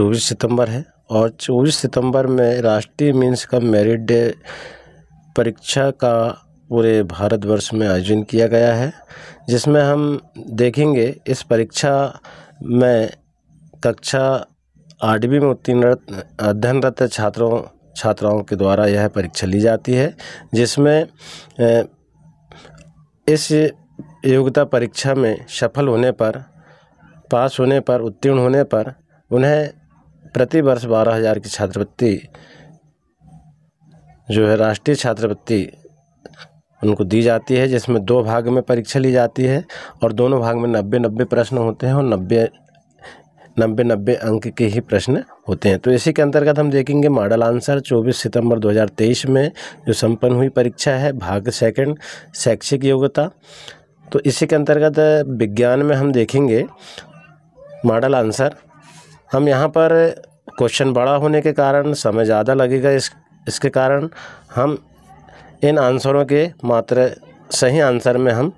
चौबीस सितंबर है और चौबीस सितंबर में राष्ट्रीय मीन्स का मेरिट डे परीक्षा का पूरे भारतवर्ष में आयोजन किया गया है जिसमें हम देखेंगे इस परीक्षा में कक्षा आठवीं में उत्तीर्णरत अध्ययनरत छात्रों छात्राओं के द्वारा यह परीक्षा ली जाती है जिसमें इस योग्यता परीक्षा में सफल होने पर पास होने पर उत्तीर्ण होने पर उन्हें प्रति वर्ष बारह हज़ार की छात्रवृत्ति जो है राष्ट्रीय छात्रवृत्ति उनको दी जाती है जिसमें दो भाग में परीक्षा ली जाती है और दोनों भाग में नब्बे नब्बे प्रश्न होते हैं और नब्बे नब्बे नब्बे अंक के ही प्रश्न होते हैं तो इसी के अंतर्गत हम देखेंगे मॉडल आंसर 24 सितंबर 2023 में जो संपन्न हुई परीक्षा है भाग सेकंड शैक्षिक योग्यता तो इसी के अंतर्गत विज्ञान में हम देखेंगे मॉडल आंसर हम यहाँ पर क्वेश्चन बड़ा होने के कारण समय ज़्यादा लगेगा इस इसके कारण हम इन आंसरों के मात्र सही आंसर में हम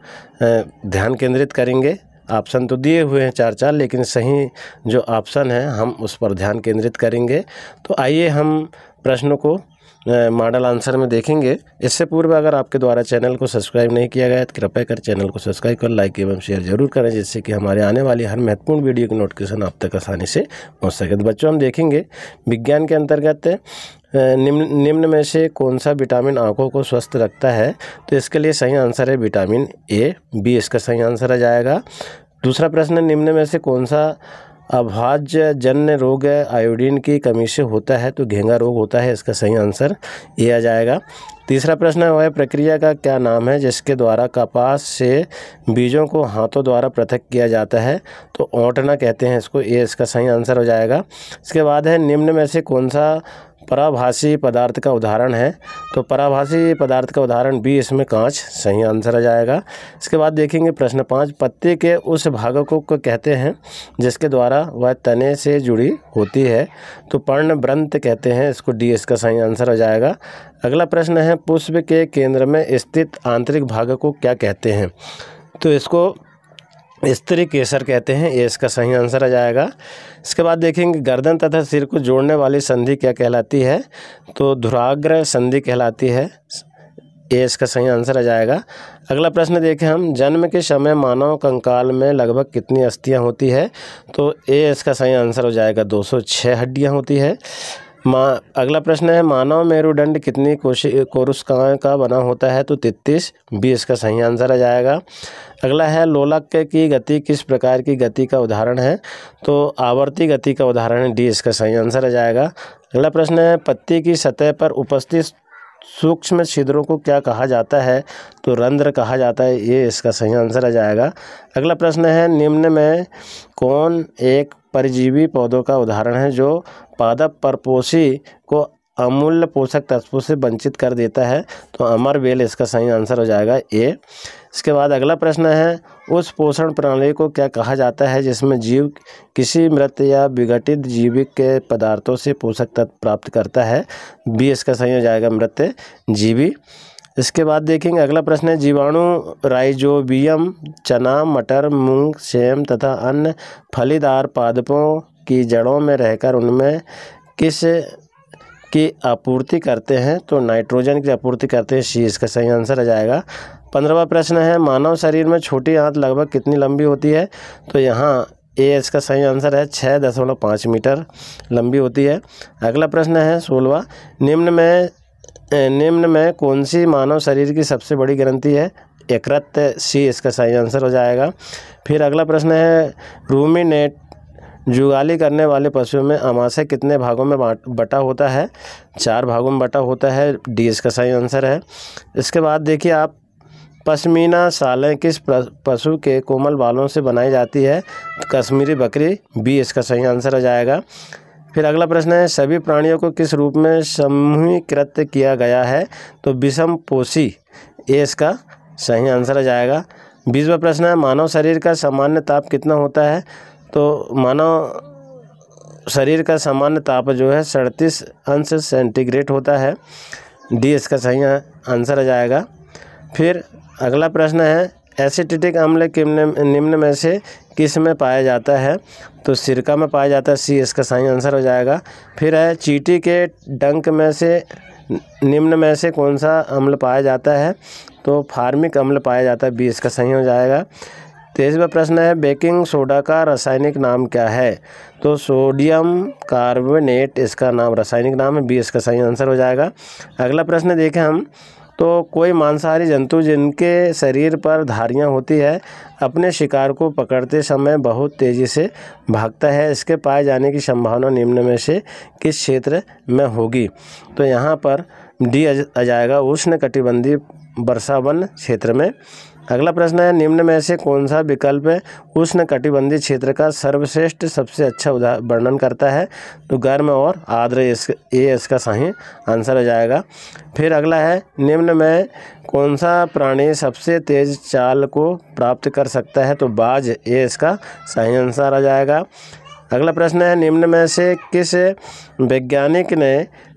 ध्यान केंद्रित करेंगे ऑप्शन तो दिए हुए हैं चार चार लेकिन सही जो ऑप्शन है हम उस पर ध्यान केंद्रित करेंगे तो आइए हम प्रश्न को मॉडल आंसर में देखेंगे इससे पूर्व अगर आपके द्वारा चैनल को सब्सक्राइब नहीं किया गया तो कृपया कर चैनल को सब्सक्राइब कर लाइक एवं शेयर जरूर करें जिससे कि हमारे आने वाली हर महत्वपूर्ण वीडियो की नोटिफिकेशन आप तक आसानी से पहुँच सके तो बच्चों हम देखेंगे विज्ञान के अंतर्गत निम्न निम्न में से कौन सा विटामिन आंखों को स्वस्थ रखता है तो इसके लिए सही आंसर है विटामिन ए बी इसका सही आंसर आ जाएगा दूसरा प्रश्न निम्न में से कौन सा अभाज्य जन्य रोग आयोडीन की कमी से होता है तो घेंगा रोग होता है इसका सही आंसर ये आ जाएगा तीसरा प्रश्न है वह प्रक्रिया का क्या नाम है जिसके द्वारा कपास से बीजों को हाथों द्वारा पृथक किया जाता है तो ओटना कहते हैं इसको ये इसका सही आंसर हो जाएगा इसके बाद है निम्न में से कौन सा पराभाषी पदार्थ का उदाहरण है तो पराभाषी पदार्थ का उदाहरण बी इसमें कांच सही आंसर आ जाएगा इसके बाद देखेंगे प्रश्न पाँच पत्ते के उस भाग को कहते हैं जिसके द्वारा वह तने से जुड़ी होती है तो पर्णव्रंत कहते हैं इसको डी इसका सही आंसर हो जाएगा अगला प्रश्न है पुष्प के केंद्र में स्थित आंतरिक भाग को क्या कहते हैं तो इसको स्त्री केसर कहते हैं ये इसका सही आंसर आ जाएगा इसके बाद देखेंगे गर्दन तथा सिर को जोड़ने वाली संधि क्या कहलाती है तो धुराग्र संधि कहलाती है ये इसका सही आंसर आ जाएगा अगला प्रश्न देखें हम जन्म के समय मानव कंकाल में लगभग कितनी अस्थियां होती है तो ये इसका सही आंसर हो जाएगा 206 हड्डियाँ होती है मा अगला प्रश्न है मानव मेरुदंड कितनी कोशि कोरुस्काएँ का बना होता है तो 33 बी इसका सही आंसर आ जाएगा अगला है लोलक की गति किस प्रकार की गति का उदाहरण है तो आवर्ती गति का उदाहरण है डी इसका सही आंसर आ जाएगा अगला प्रश्न है पत्ती की सतह पर उपस्थित सूक्ष्म छिद्रों को क्या कहा जाता है तो रंध्र कहा जाता है ये इसका सही आंसर आ जाएगा अगला प्रश्न है निम्न में कौन एक परजीवी पौधों का उदाहरण है जो पादप परपोषी को अमूल्य पोषक तत्वों से वंचित कर देता है तो अमर बेल इसका सही आंसर हो जाएगा ए इसके बाद अगला प्रश्न है उस पोषण प्रणाली को क्या कहा जाता है जिसमें जीव किसी मृत या विघटित जीविक के पदार्थों से पोषक तत्व प्राप्त करता है बी इसका सही हो जाएगा मृत जीवी इसके बाद देखेंगे अगला प्रश्न है जीवाणु राइजोबियम चना मटर मूंग सेम तथा अन्य फलीदार पादपों की जड़ों में रहकर उनमें किस की आपूर्ति करते हैं तो नाइट्रोजन की आपूर्ति करते हैं सी इसका सही आंसर आ जाएगा पंद्रहवा प्रश्न है मानव शरीर में छोटी आंत लगभग कितनी लंबी होती है तो यहाँ ए इसका सही आंसर है छः दशमलव पाँच मीटर लंबी होती है अगला प्रश्न है सोलवा निम्न में निम्न में कौन सी मानव शरीर की सबसे बड़ी ग्रंथि है एकरत्य सी इसका सही आंसर हो जाएगा फिर अगला प्रश्न है रूमिनेट जुगाली करने वाले पशुओं में अमाशय कितने भागों में बटा होता है चार भागों में बटा होता है डी इसका सही आंसर है इसके बाद देखिए आप पश्मीना सालें किस पशु के कोमल बालों से बनाई जाती है कश्मीरी बकरी बी इसका सही आंसर आ जाएगा फिर अगला प्रश्न है सभी प्राणियों को किस रूप में समूहीकृत किया गया है तो विषम पोषी ये इसका सही आंसर आ जाएगा बीसवा प्रश्न है मानव शरीर का सामान्य ताप कितना होता है तो मानव शरीर का सामान्य ताप जो है सड़तीस अंश सेंटीग्रेड होता है डी इसका सही आंसर आ जाएगा फिर अगला प्रश्न है एसिटिटिक अम्ल निम्न में से किस में पाया जाता है तो सिरका में पाया जाता है सी इसका सही आंसर हो जाएगा फिर है चीटी के डंक में से निम्न में से कौन सा अम्ल पाया जाता है तो फार्मिक अम्ल पाया जाता है बी इसका सही हो जाएगा तेईसवा प्रश्न है बेकिंग सोडा का रासायनिक नाम क्या है तो सोडियम कार्बोनेट इसका नाम रासायनिक नाम है बी इसका सही आंसर हो जाएगा अगला प्रश्न देखें हम तो कोई मांसाहारी जंतु जिनके शरीर पर धारियां होती है अपने शिकार को पकड़ते समय बहुत तेज़ी से भागता है इसके पाए जाने की संभावना निम्न में से किस क्षेत्र में होगी तो यहाँ पर डी आ जाएगा उष्ण कटिबंधी वर्षावन क्षेत्र में अगला प्रश्न है निम्न में से कौन सा विकल्प उष्ण कटिबंधीय क्षेत्र का सर्वश्रेष्ठ सबसे अच्छा उदाहरण वर्णन करता है तो गर्म और आर्द्र ये इसका सही आंसर हो जाएगा फिर अगला है निम्न में कौन सा प्राणी सबसे तेज चाल को प्राप्त कर सकता है तो बाज ये इसका सही आंसर आ जाएगा अगला प्रश्न है निम्न में से किस वैज्ञानिक ने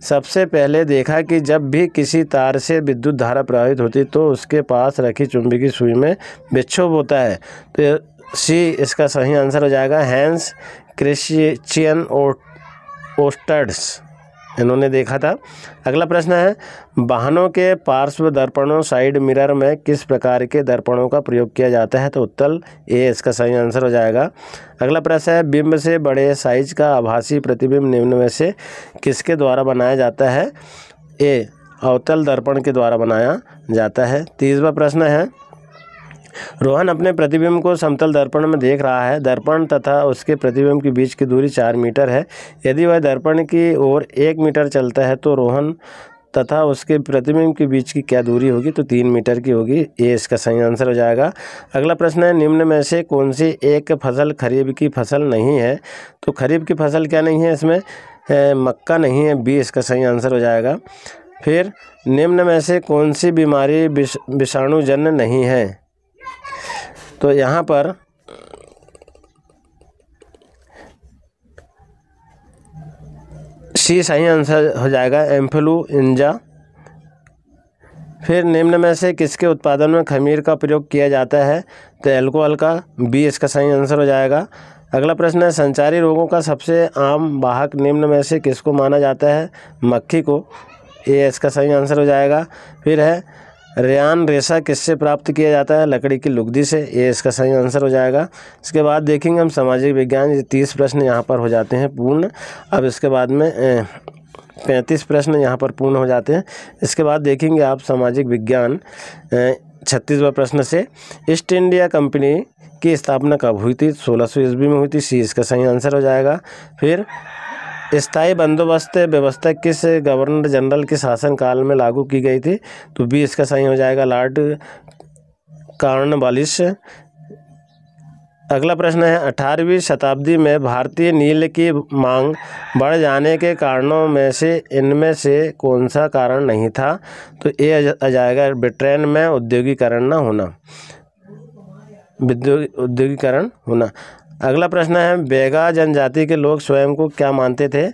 सबसे पहले देखा कि जब भी किसी तार से विद्युत धारा प्रवाहित होती तो उसके पास रखी चुंबकी की सुई में विक्षोभ होता है तो सी इसका सही आंसर हो जाएगा हैंस क्रिश्चियन ओस्टर्ड्स इन्होंने देखा था अगला प्रश्न है वाहनों के पार्श्व दर्पणों साइड मिरर में किस प्रकार के दर्पणों का प्रयोग किया जाता है तो उत्तल ए इसका सही आंसर हो जाएगा अगला प्रश्न है बिंब से बड़े साइज का आभासी प्रतिबिंब निम्न में से किसके द्वारा बनाया जाता है ए अवतल दर्पण के द्वारा बनाया जाता है तीसवा प्रश्न है रोहन अपने प्रतिबिंब को समतल दर्पण में देख रहा है दर्पण तथा उसके प्रतिबिंब के बीच की दूरी चार मीटर है यदि वह दर्पण की ओर एक मीटर चलता है तो रोहन तथा उसके प्रतिबिंब के बीच की क्या दूरी होगी तो तीन मीटर की होगी ये इसका सही आंसर हो जाएगा अगला प्रश्न है निम्न में से कौन सी एक फसल खरीफ की फसल नहीं है तो खरीफ की फसल क्या नहीं है इसमें मक्का नहीं है बी इसका सही आंसर हो जाएगा फिर निम्न में से कौन सी बीमारी विषाणुजन्य नहीं है तो यहाँ पर सी सही आंसर हो जाएगा इंजा फिर निम्न में से किसके उत्पादन में खमीर का प्रयोग किया जाता है तो एल्कोहल का बी इसका सही आंसर हो जाएगा अगला प्रश्न है संचारी रोगों का सबसे आम वाहक निम्न में से किसको माना जाता है मक्खी को ए इसका सही आंसर हो जाएगा फिर है रेयान रेशा किससे प्राप्त किया जाता है लकड़ी की लुगदी से ये इसका सही आंसर हो जाएगा इसके बाद देखेंगे हम सामाजिक विज्ञान ये तीस प्रश्न यहाँ पर हो जाते हैं पूर्ण अब इसके बाद में पैंतीस प्रश्न यहाँ पर पूर्ण हो जाते हैं इसके बाद देखेंगे आप सामाजिक विज्ञान छत्तीसवा प्रश्न से ईस्ट इंडिया कंपनी की स्थापना कब हुई थी सोलह सौ ईस्वी में हुई थी सी इसका सही आंसर हो जाएगा फिर स्थायी बंदोबस्त व्यवस्था किस गवर्नर जनरल के शासनकाल में लागू की गई थी तो बी इसका सही हो जाएगा लॉर्ड कार्नवालिस अगला प्रश्न है अठारहवीं शताब्दी में भारतीय नील की मांग बढ़ जाने के कारणों में से इनमें से कौन सा कारण नहीं था तो ये आ जाएगा ब्रिटेन में औद्योगिकरण ना होना उद्योगीकरण होना अगला प्रश्न है बेगा जनजाति के लोग स्वयं को क्या मानते थे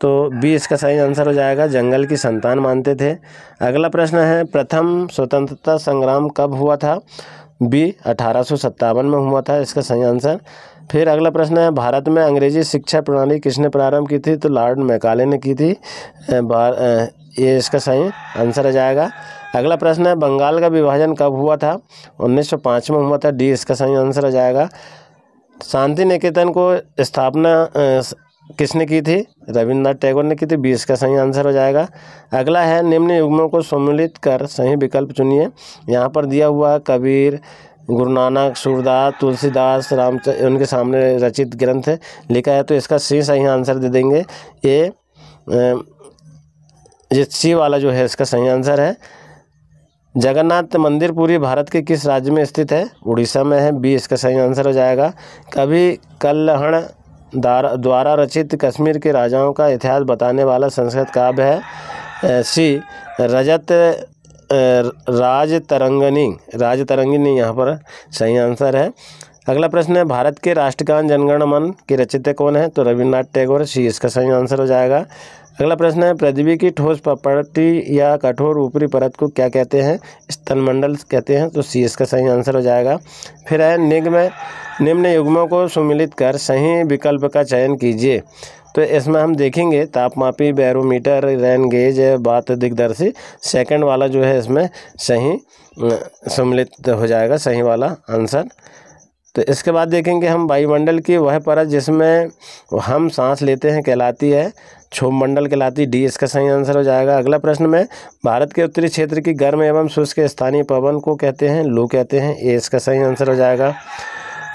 तो बी इसका सही आंसर हो जाएगा जंगल की संतान मानते थे अगला प्रश्न है प्रथम स्वतंत्रता संग्राम कब हुआ था बी अठारह में हुआ था इसका सही आंसर फिर अगला प्रश्न है भारत में अंग्रेजी शिक्षा प्रणाली किसने प्रारंभ की थी तो लॉर्ड मैकाले ने की थी ये इसका सही आंसर आ जाएगा अगला प्रश्न है बंगाल का विभाजन कब हुआ था 1905 में हुआ था डी इसका सही आंसर आ जाएगा शांति निकेतन को स्थापना किसने की थी रविन्द्रनाथ टैगोर ने की थी बीस का सही आंसर हो जाएगा अगला है निम्न युग्मों को सम्मिलित कर सही विकल्प चुनिए यहाँ पर दिया हुआ कबीर गुरु नानक सूरदास तुलसीदास राम उनके सामने रचित ग्रंथ है लिखा है तो इसका सी सही आंसर दे देंगे ये ये सी वाला जो है इसका सही आंसर है जगन्नाथ मंदिर पूरी भारत के किस राज्य में स्थित है उड़ीसा में है बी इसका सही आंसर हो जाएगा कभी कल्हण द्वारा रचित कश्मीर के राजाओं का इतिहास बताने वाला संस्कृत काव्य है सी रजत राज तरंगनी राज तरंगिनी यहाँ पर सही आंसर है अगला प्रश्न है भारत के राष्ट्रगान जनगणमन के रचित कौन है तो रविन्द्रनाथ टैगोर सी इसका सही आंसर हो जाएगा अगला प्रश्न है पृथ्वी की ठोस पपटी या कठोर ऊपरी परत को क्या कहते हैं स्तनमंडल कहते हैं तो सी इसका सही आंसर हो जाएगा फिर है निगम निम्न युग्मों को सुमिलित कर सही विकल्प का चयन कीजिए तो इसमें हम देखेंगे तापमापी बैरोमीटर रैन गेज बात दिग्दर्शी सेकंड वाला जो है इसमें सही सम्मिलित हो जाएगा सही वाला आंसर तो इसके बाद देखेंगे हम वायुमंडल की वह परत जिसमें हम सांस लेते हैं कहलाती है क्षोभ मंडल कहलाती डी इसका सही आंसर हो जाएगा अगला प्रश्न में भारत के उत्तरी क्षेत्र की गर्म एवं शुष्क स्थानीय पवन को कहते हैं लू कहते हैं ए इसका सही आंसर हो जाएगा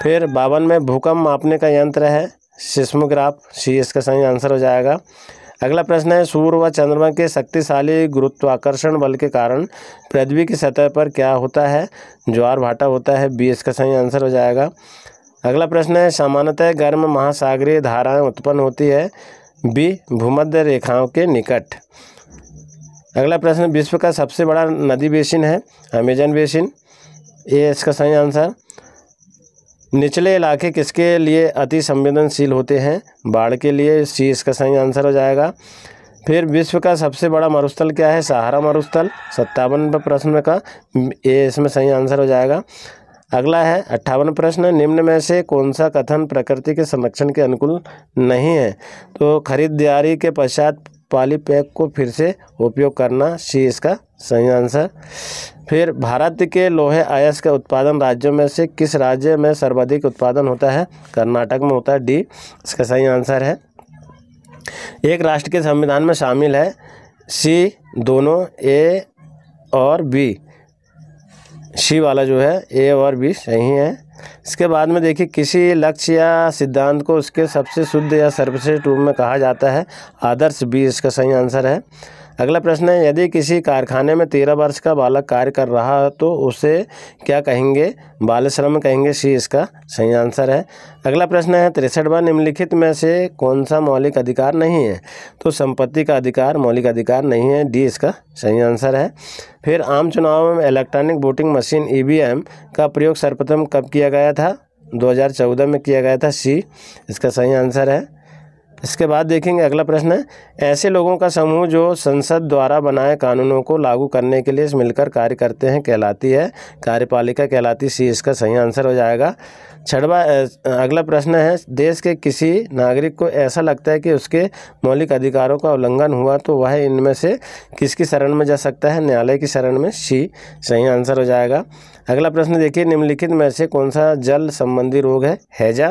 फिर बावन में भूकंप मापने का यंत्र है सिस्मोग्राफ सी इसका सही आंसर हो जाएगा अगला प्रश्न है सूर्य व चंद्रमा के शक्तिशाली गुरुत्वाकर्षण बल के कारण पृथ्वी की सतह पर क्या होता है ज्वार भाटा होता है बी इसका सही आंसर हो जाएगा अगला प्रश्न है सामान्यतः गर्म महासागरीय धाराएं उत्पन्न होती है बी भूमध्य रेखाओं के निकट अगला प्रश्न विश्व का सबसे बड़ा नदी बेसिन है अमेजन बेसिन ए इसका सही आंसर निचले इलाके किसके लिए अति संवेदनशील होते हैं बाढ़ के लिए सी इसका सही आंसर हो जाएगा फिर विश्व का सबसे बड़ा मरुस्थल क्या है सहारा मरुस्थल सत्तावन प्रश्न का ये इसमें सही आंसर हो जाएगा अगला है अट्ठावन प्रश्न निम्न में से कौन सा कथन प्रकृति के संरक्षण के अनुकूल नहीं है तो खरीदारी के पश्चात पॉलीपैक को फिर से उपयोग करना सी इसका सही आंसर फिर भारत के लोहे आयस का उत्पादन राज्यों में से किस राज्य में सर्वाधिक उत्पादन होता है कर्नाटक में होता है डी इसका सही आंसर है एक राष्ट्र के संविधान में शामिल है सी दोनों ए और बी सी वाला जो है ए और बी सही है इसके बाद में देखिए किसी लक्ष्य या सिद्धांत को उसके सबसे शुद्ध या सर्वश्रेष्ठ रूप में कहा जाता है आदर्श बी इसका सही आंसर है अगला प्रश्न है यदि किसी कारखाने में तेरह वर्ष का बालक कार्य कर रहा है तो उसे क्या कहेंगे बाल श्रम कहेंगे सी इसका सही आंसर है अगला प्रश्न है तिरसठवा निम्नलिखित में से कौन सा मौलिक अधिकार नहीं है तो संपत्ति का अधिकार मौलिक अधिकार नहीं है डी इसका सही आंसर है फिर आम चुनाव में इलेक्ट्रॉनिक वोटिंग मशीन ई का प्रयोग सर्वप्रथम कब किया गया था 2014 में किया गया था सी इसका सही आंसर है इसके बाद देखेंगे अगला प्रश्न है ऐसे लोगों का समूह जो संसद द्वारा बनाए कानूनों को लागू करने के लिए मिलकर कार्य करते हैं कहलाती है कार्यपालिका कहलाती सी इसका सही आंसर हो जाएगा छठवा अगला प्रश्न है देश के किसी नागरिक को ऐसा लगता है कि उसके मौलिक अधिकारों का उल्लंघन हुआ तो वह इनमें से किसकी शरण में जा सकता है न्यायालय की शरण में सी सही आंसर हो जाएगा अगला प्रश्न देखिए निम्नलिखित में से कौन सा जल संबंधी रोग है हैजा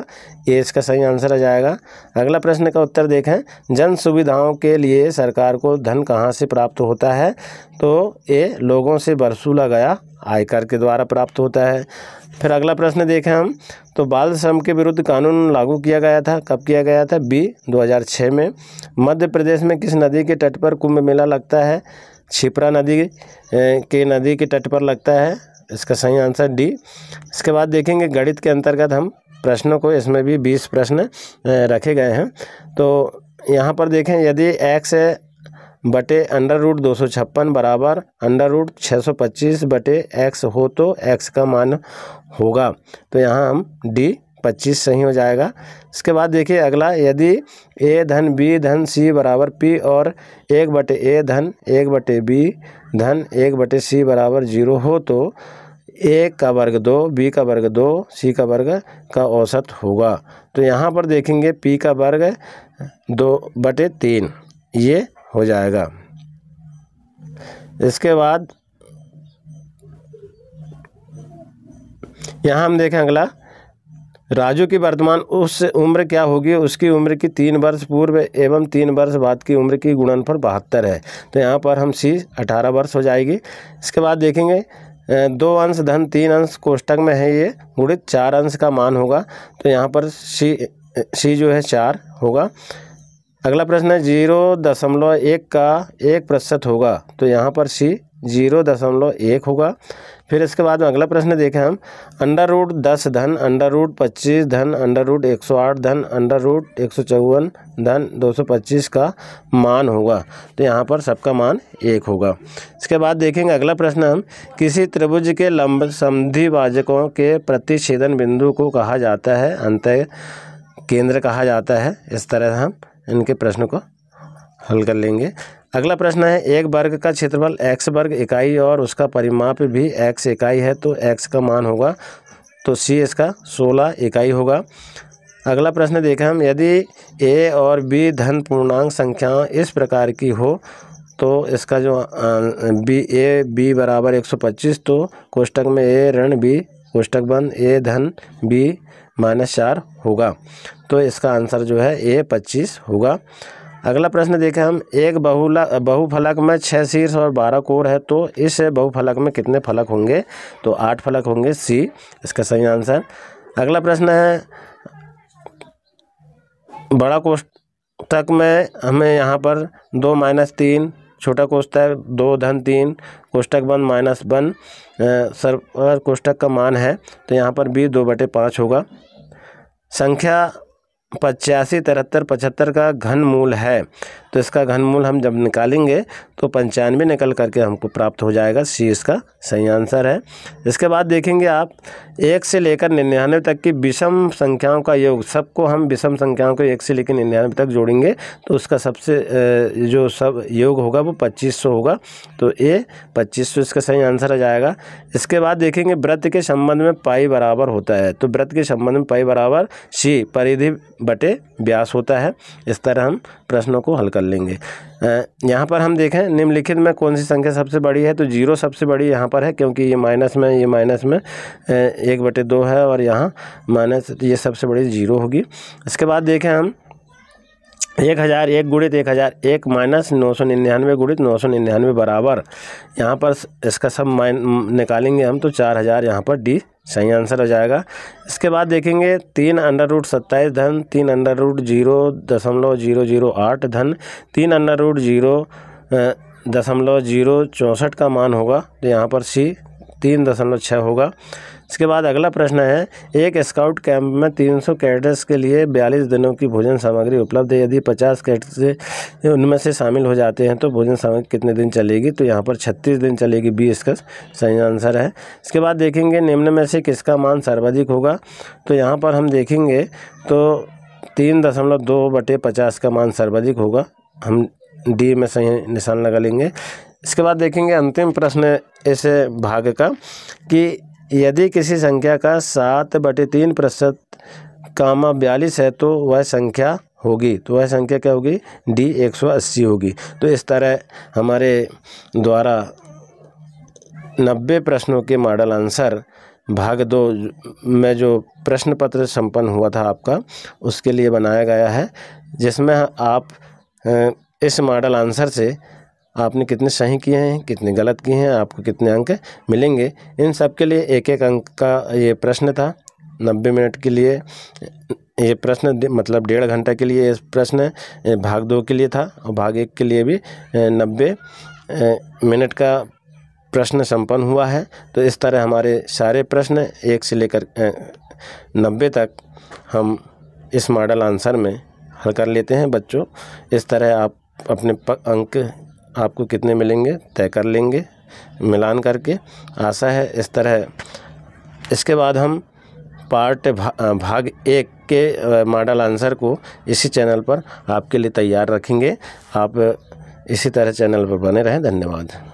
ये इसका सही आंसर आ जाएगा अगला प्रश्न का उत्तर देखें जन सुविधाओं के लिए सरकार को धन कहाँ से प्राप्त होता है तो ये लोगों से वसूला गया आयकर के द्वारा प्राप्त होता है फिर अगला प्रश्न देखें हम तो बाल श्रम के विरुद्ध कानून लागू किया गया था कब किया गया था बी 2006 में मध्य प्रदेश में किस नदी के तट पर कुंभ मेला लगता है छिपरा नदी के नदी के तट पर लगता है इसका सही आंसर डी इसके बाद देखेंगे गणित के अंतर्गत हम प्रश्नों को इसमें भी बीस प्रश्न रखे गए हैं तो यहाँ पर देखें यदि एक्स है बटे अंडर रूट दो सौ छप्पन बराबर अंडर रूट छः सौ पच्चीस बटे एक्स हो तो एक्स का मान होगा तो यहाँ हम डी पच्चीस सही हो जाएगा इसके बाद देखिए अगला यदि ए धन बी धन सी बराबर पी और एक बटे ए धन एक बटे बी धन एक बटे सी बराबर जीरो हो तो ए का वर्ग दो बी का वर्ग दो सी का वर्ग का औसत होगा तो यहाँ पर देखेंगे पी का वर्ग दो बटे तीन ये हो जाएगा इसके बाद यहाँ हम देखें अगला राजू की वर्तमान उस उम्र क्या होगी उसकी उम्र की तीन वर्ष पूर्व एवं तीन वर्ष बाद की उम्र की गुणन पर बहत्तर है तो यहाँ पर हम सी अठारह वर्ष हो जाएगी इसके बाद देखेंगे दो अंश धन तीन अंश कोष्टक में है ये गुणित चार अंश का मान होगा तो यहाँ पर सी सी जो है चार होगा अगला प्रश्न है जीरो दशमलव एक का एक प्रतिशत होगा तो यहाँ पर सी जीरो दशमलव एक होगा फिर इसके बाद अगला प्रश्न देखें हम अंडर रूट दस धन अंडर रूट पच्चीस धन अंडर रूट एक सौ आठ धन अंडर रूट एक सौ चौवन धन दो सौ पच्चीस का मान होगा तो यहाँ पर सबका मान एक होगा इसके बाद देखेंगे अगला प्रश्न हम किसी त्रिभुज के लंब समधिवाजकों के प्रतिषेदन बिंदु को कहा जाता है अंत केंद्र कहा जाता है इस तरह हम इनके प्रश्न को हल कर लेंगे अगला प्रश्न है एक वर्ग का क्षेत्रफल एक्स वर्ग इकाई और उसका परिमाप भी एक्स इकाई है तो एक्स का मान होगा तो सी इसका सोलह इकाई होगा अगला प्रश्न देखें हम यदि ए और बी धन पूर्णांक संख्याएं इस प्रकार की हो तो इसका जो बी ए बी बराबर एक सौ पच्चीस तो कोष्टक में ए ऋण बी कोष्टक बन ए धन बी माइनस चार होगा तो इसका आंसर जो है ए पच्चीस होगा अगला प्रश्न देखें हम एक बहुला बहुफलक में छः शीर्ष और बारह कोर है तो इस बहुफलक में कितने फलक होंगे तो आठ फलक होंगे सी इसका सही आंसर अगला प्रश्न है बड़ा कोष्ठक में हमें यहाँ पर दो माइनस तीन छोटा कोष्ठक दो धन तीन कोष्ठक वन माइनस वन सर कोष्ठक का मान है तो यहाँ पर बी दो बटे पाँच होगा संख्या पचासी तिहत्तर पचहत्तर का घन मूल है तो इसका घनमूल हम जब निकालेंगे तो पंचानवे निकल करके हमको प्राप्त हो जाएगा सी इसका सही आंसर है इसके बाद देखेंगे आप एक से लेकर निन्यानवे तक की विषम संख्याओं का योग सबको हम विषम संख्याओं को एक से लेकर निन्यानवे तक जोड़ेंगे तो उसका सबसे जो सब योग होगा वो पच्चीस होगा तो ए पच्चीस इसका सही आंसर आ जाएगा इसके बाद देखेंगे व्रत के संबंध में पाई बराबर होता है तो व्रत के संबंध में पाई बराबर सी परिधि बटे व्यास होता है इस तरह हम प्रश्नों को हल कर कर लेंगे यहाँ पर हम देखें निम्नलिखित में कौन सी संख्या सबसे बड़ी है तो जीरो सबसे बड़ी यहाँ पर है क्योंकि ये माइनस में ये माइनस में एक बटे दो है और यहाँ माइनस ये सबसे बड़ी जीरो होगी इसके बाद देखें हम एक हज़ार एक गुणित एक हज़ार एक माइनस नौ सौ निन्यानवे गुणित नौ सौ निन्यानवे बराबर यहाँ पर इसका सब माइन निकालेंगे हम तो चार हज़ार यहाँ पर डी सही आंसर हो जाएगा इसके बाद देखेंगे तीन अंडर रूट सत्ताईस धन तीन अंडर रूट जीरो दशमलव जीरो जीरो आठ धन तीन अंडर रूट जीरो दशमलव जीरो चौंसठ का मान होगा तो यहाँ पर सी तीन दशमलव छः होगा इसके बाद अगला प्रश्न है एक स्काउट कैंप में 300 कैडेट्स के लिए 42 दिनों की भोजन सामग्री उपलब्ध है यदि 50 कैडेट्स उनमें से शामिल हो जाते हैं तो भोजन सामग्री कितने दिन चलेगी तो यहाँ पर 36 दिन चलेगी बी इसका सही आंसर है इसके बाद देखेंगे निम्न में से किसका मान सर्वाधिक होगा तो यहाँ पर हम देखेंगे तो तीन दशमलव दो बटे पचास का मान सर्वाधिक होगा हम डी में सही निशान लगा लेंगे इसके बाद देखेंगे अंतिम प्रश्न इस भाग का कि यदि किसी संख्या का सात बटे तीन प्रतिशत कामा बयालीस है तो वह संख्या होगी तो वह संख्या क्या होगी डी एक सौ अस्सी होगी तो इस तरह हमारे द्वारा नब्बे प्रश्नों के मॉडल आंसर भाग दो में जो प्रश्न पत्र संपन्न हुआ था आपका उसके लिए बनाया गया है जिसमें आप इस मॉडल आंसर से आपने कितने सही किए हैं कितने गलत किए हैं आपको कितने अंक मिलेंगे इन सब के लिए एक एक अंक का ये प्रश्न था नब्बे मिनट के लिए ये प्रश्न मतलब डेढ़ घंटा के लिए ये प्रश्न भाग दो के लिए था और भाग एक के लिए भी नब्बे मिनट का प्रश्न संपन्न हुआ है तो इस तरह हमारे सारे प्रश्न एक से लेकर नब्बे तक हम इस मॉडल आंसर में हल कर लेते हैं बच्चों इस तरह आप अपने अंक आपको कितने मिलेंगे तय कर लेंगे मिलान करके आशा है इस तरह इसके बाद हम पार्ट भा, भाग एक के मॉडल आंसर को इसी चैनल पर आपके लिए तैयार रखेंगे आप इसी तरह चैनल पर बने रहें धन्यवाद